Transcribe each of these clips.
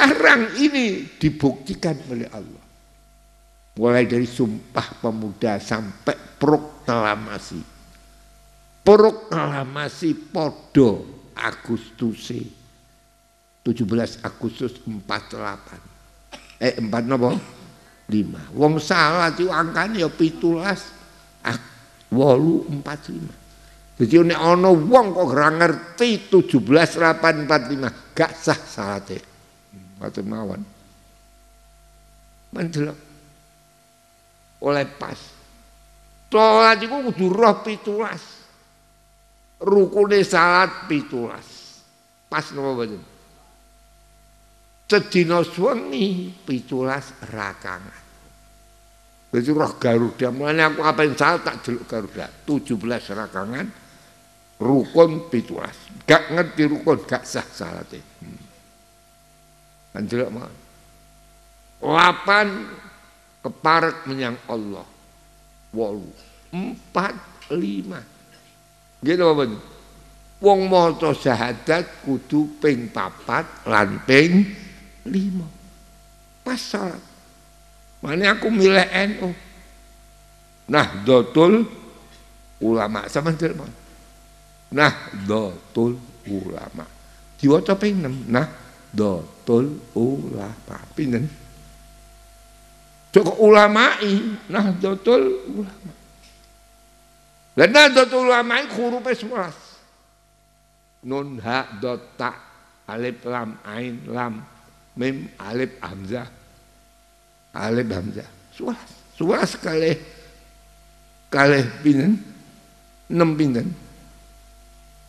Sekarang ini dibuktikan oleh Allah. Mulai dari sumpah pemuda sampai proklamasi. Proklamasi podo Agustus 17 Agustus 48. Eh 4 nopo? 5. Wong salah itu angkane ya 17 45, Jadi ini ana wong kok ora ngerti 17 45 gak sah teh ngatur mawon mendelok oleh pas salat iku kudu roh pitulas rukune salat pitulas pas napa mboten sedina suwengi pitulas rakangan Jadi roh Garuda, mulanya aku ngapain salat salah tak jeluk Garuda. 17 rakangan, rukun pitulas. Gak ngerti rukun, gak sah salatnya. Hmm. Kan delok mawon. Lapan keparek menyang Allah. walu Empat lima. Gitu apa betul? Wong maca sahadat kudu ping papat lan ping lima. Pas salat. Mana aku milih NU. Nah, dotul ulama sama Nah, dotul ulama. Diwaca ping enam, Nah, dotul Ulama. Pinten? Cok nah dotul Ulama. Lah nah, dotul Ulama iki hurufe 11. Nun ha dot ta alif lam ain lam mim alif hamzah. Alif hamzah. 11. 11 kali kalih pinten? 6 pinten?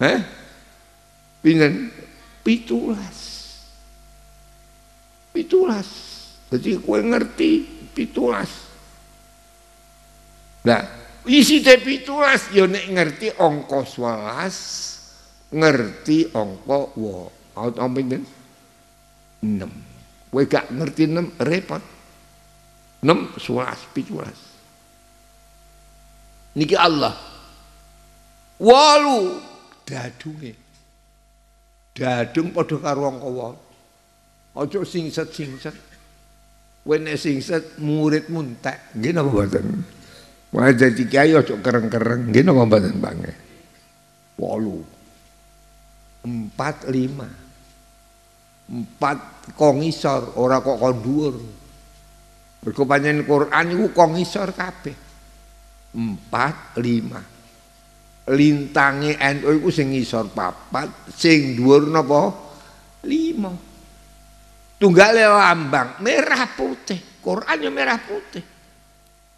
eh Pinten? pitulas pitulas. Jadi kue ngerti pitulas. Nah, isi teh pitulas yo nek ngerti ongko swalas, ngerti ongko wo. Out pinten? enam, kue gak ngerti enam repot. enam swalas pitulas. Niki Allah. Walu dadunge. Dadung padha karo angka 8. Ojo singset-singset. Wene singset murid muntek. Gini apa buatan? Wajah jadi kiai ojo kereng-kereng. Gini apa buatan bangnya? Walu. Empat lima. Empat kongisor. ora kok kondur. Berkepanjangan Quran itu kongisor kabeh. Empat lima. Lintangi NU itu sing ngisor papat. Sing dua napa? Lima. Lima. tunggal lambang merah putih, Qurannya merah putih.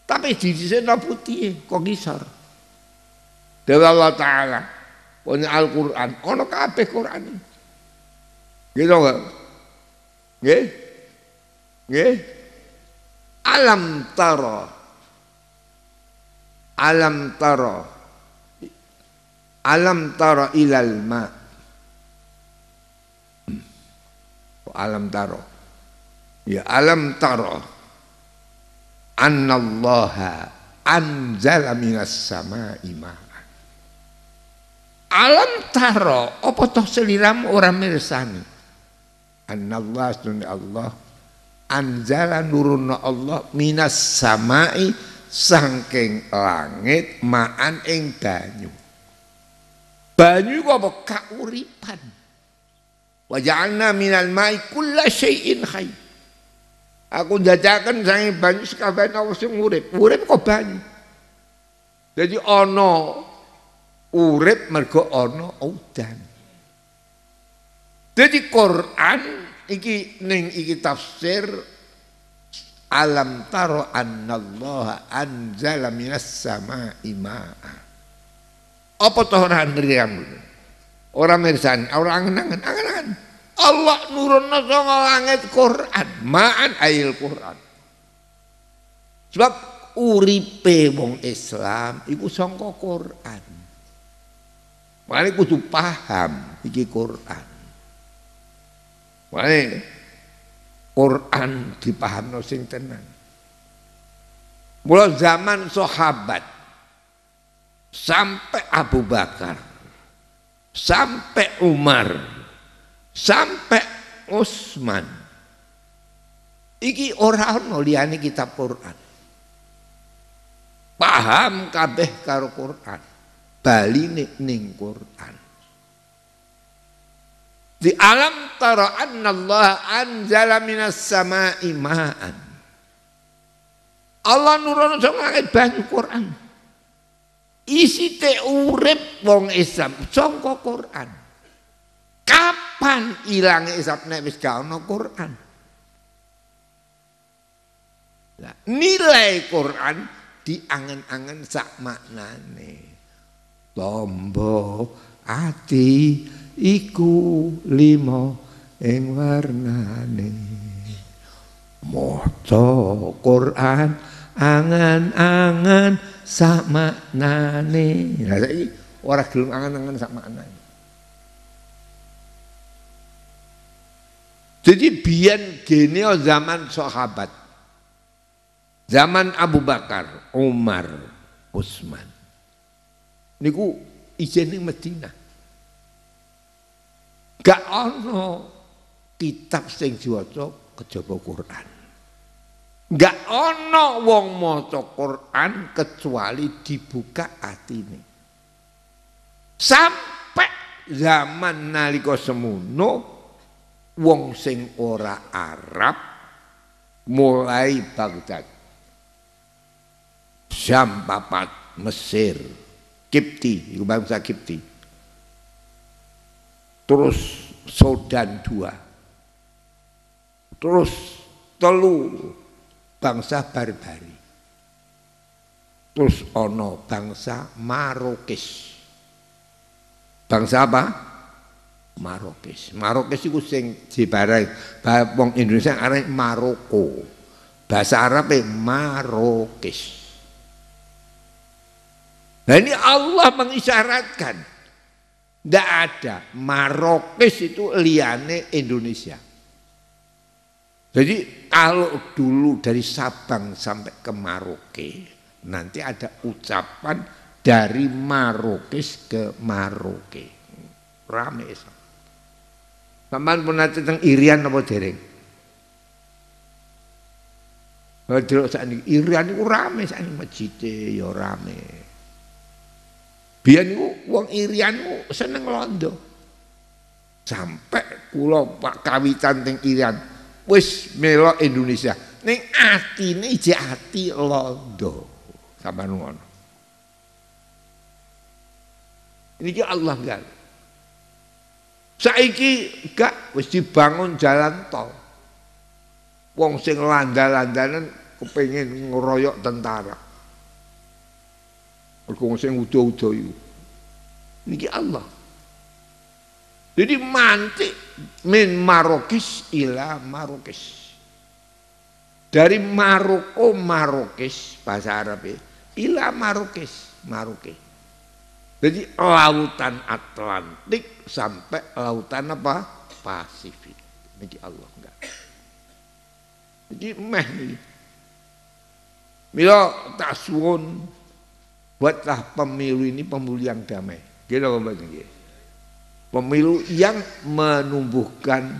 Tapi no putih kok ngisor. Dewa Allah taala punya Al-Qur'an, ono kape Quran. Gitu enggak? Nggih. Nggih. Alam taro Alam taro Alam taro ilal ma' alam taro ya alam taro annallaha anzala minas sama ima alam taro apa toh seliram orang mirsani annallah sunni Allah anzala nurunna Allah minas samai sangking langit maan ing banyu banyu kok apa kauripan Waja'alna minal ma'i kulla syai'in khay. Aku dadakan sange banyu sekabahan Allah sing urip. Urip kok banyu. Jadi ono urip mergo ono udan. Jadi Quran iki ning iki tafsir alam taro annallaha anzala minas sama'i ma'a. Apa toh nandri kamu? Orang mirsani, orang angen-angen, Allah nurun sanga langit Quran, ma'an ayil Quran. Sebab uripe wong Islam ibu sangka Quran. makanya kudu paham iki Quran. makanya Quran dipaham sing tenan. mulai zaman sahabat sampai Abu Bakar sampai Umar sampai Utsman iki orang noliani kitab Quran paham kabeh karo Quran bali ning Quran di alam tara anna Allah anzala minas sama'i ma'an Allah nurun sang banyu Quran isi te urip wong Islam songko Quran kapan ilang Islam nek wis gak ono Quran nah, nilai Quran diangen-angen sak maknane tombo ati iku limo warna ne. moto Quran angan-angan sama maknane. Lah ini orang gelem angan-angan sama nane. Jadi biar genio ya zaman sahabat. Zaman Abu Bakar, Umar, Utsman. Niku izin di Madinah. Gak ono kitab sing diwaca kejaba Quran. Gak ono, wong maca Quran kecuali dibuka ini. Sampai zaman naliko semuno wong sing ora Arab mulai Baghdad. Jam papat Mesir, Kipti, iku bangsa Kipti. Terus Sudan dua. Terus telu bangsa barbari. Terus ono bangsa Marokis. Bangsa apa? Marokis. Marokis itu sing jibarai. Wong Indonesia arane Maroko. Bahasa Arabnya Marokis. Nah ini Allah mengisyaratkan. Tidak ada. Marokis itu liane Indonesia. Jadi kalau dulu dari Sabang sampai ke Maroke, nanti ada ucapan dari Marokis ke Maroke. Rame Islam. Sampai pernah tentang Irian apa dereng? Delok sakniki Irian itu rame sakniki masjide ya rame. Biar niku uang Irian ku seneng londo. Sampai pulau Pak kawitan teng Irian, wis melok Indonesia ning atine ijek ati londo sampean ngono niki Allah kan saiki gak wis dibangun jalan tol wong sing landa-landanan kepengin ngeroyok tentara mergo sing udo-udo ini niki Allah jadi mantik min Marokis ila Marokis. Dari Maroko Marokis bahasa Arab ya, ila Marokis, Marokis. Jadi lautan Atlantik sampai lautan apa? Pasifik. Jadi Allah enggak. Jadi meh ini. Mila tak suwun buatlah pemilu ini pemulihan yang damai. Kita lomba ini pemilu yang menumbuhkan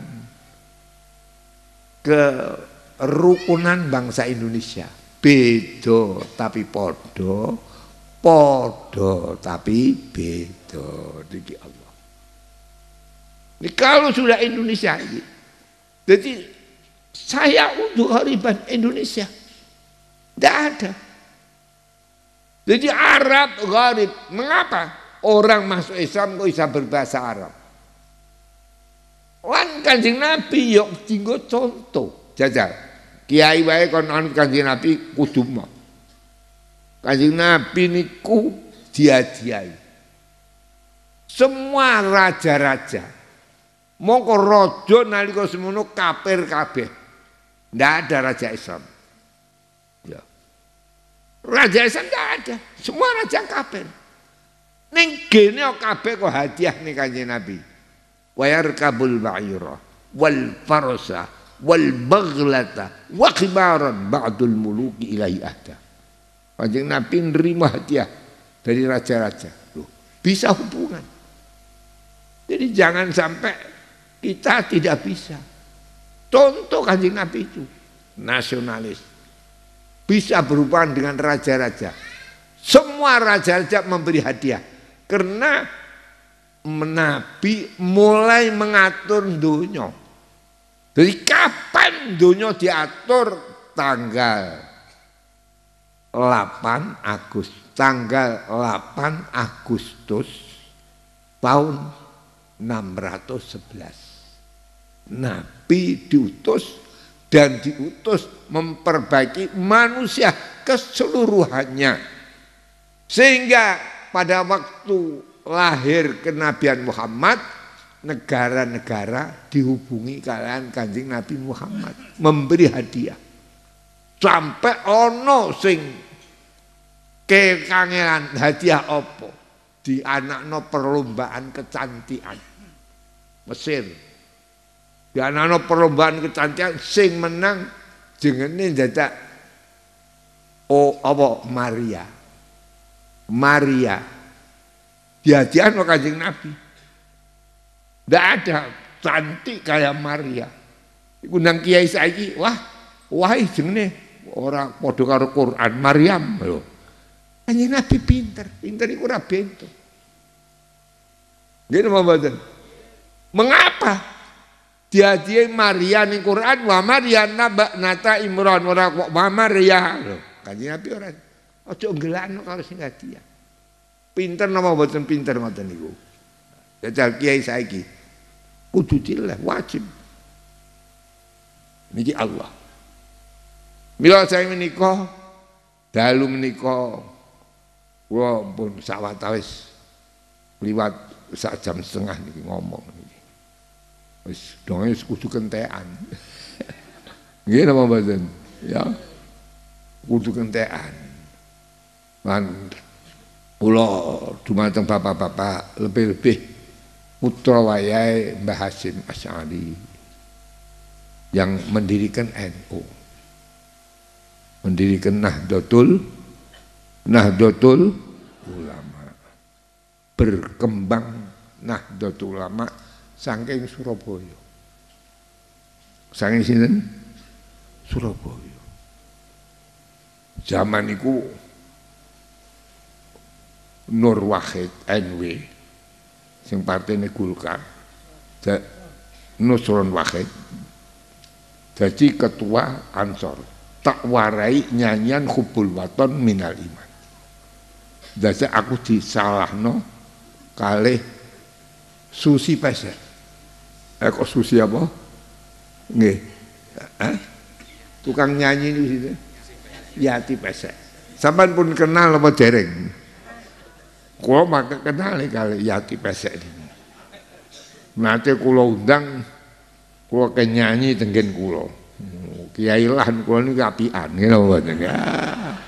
kerukunan bangsa Indonesia. Bedo tapi podo, podo tapi bedo. Diki Allah. Ini kalau sudah Indonesia ini. Jadi saya untuk hariban Indonesia. Tidak ada. Jadi Arab gharib. Mengapa? orang masuk Islam kok bisa berbahasa Arab. Lan kanjeng Nabi yuk ya jinggo contoh jajar Kiai wae kon anut kanjeng Nabi kudu mah. Kanjeng Nabi niku diajiai. Semua raja-raja. Mongko raja nalika semono kafir kabeh. Ndak ada raja Islam. Ya. Raja Islam tidak ada, semua raja kafir. Ning gene kabeh kok hadiah nih kanjeng Nabi. Wayar kabul ba'ira wal Farosa, wal baghlata wa khimaran ba'dul muluki ilahi ahda. Kanjeng Nabi nerima hadiah dari raja-raja. Loh, bisa hubungan. Jadi jangan sampai kita tidak bisa. Contoh kanjeng Nabi itu nasionalis. Bisa berhubungan dengan raja-raja. Semua raja-raja memberi hadiah karena Nabi mulai mengatur dunia. Jadi kapan dunia diatur? Tanggal 8 Agustus tanggal 8 Agustus tahun 611. Nabi diutus dan diutus memperbaiki manusia keseluruhannya. Sehingga pada waktu lahir kenabian Muhammad negara-negara dihubungi kalian kanjeng Nabi Muhammad memberi hadiah sampai ono sing kekangelan hadiah opo di anak no perlombaan kecantikan Mesir di anak no perlombaan kecantikan sing menang jengenin dadak oh apa Maria Maria dihadiahkan oleh kanjeng Nabi. Tidak ada cantik kayak Maria. Iku nang kiai saiki, wah, wah, jenenge orang padha karo Quran Maryam lho. Kanjeng Nabi pinter, pinter iku ora bento. Gini mau Mengapa dihadiahi Maria ning Quran wa Maria naba nata Imran ora kok Maria lho. Kanjeng Nabi orang. Aja nggelakno kalau sing hadiah. Ya. Pinter napa mboten pinter ngoten niku. Jajal ya, kiai saiki kudu dileh wajib. Niki Allah. Mila saya menikah, dalu menikah, kula pun sawatawis liwat sak jam setengah niki ngomong niki. Wis donge kudu kentean, Nggih napa mboten? Ya. Kudu kentean lan kula dumateng bapak-bapak lebih-lebih putra wayai Mbah Hasim Asy'ari yang mendirikan NU. Mendirikan Nahdlatul Nahdlatul Ulama. Berkembang Nahdlatul Ulama saking Surabaya. Saking sinten? Surabaya. Zaman itu Nur Wahid NW sing partine Golkar ja, Nusron Wahid jadi ketua Ansor tak warai nyanyian khubul waton minal iman jadi aku disalahno kalih susi peser eh kok susi apa Nge, eh? tukang nyanyi di ya yati Pesek. sampean pun kenal apa Jereng. Kulo maka kenali kali Yati Pesek ini. Nanti kulo undang, kulo kenyanyi tenggen kulo. Kiai lahan kulo ini kapian, gitu. Ya.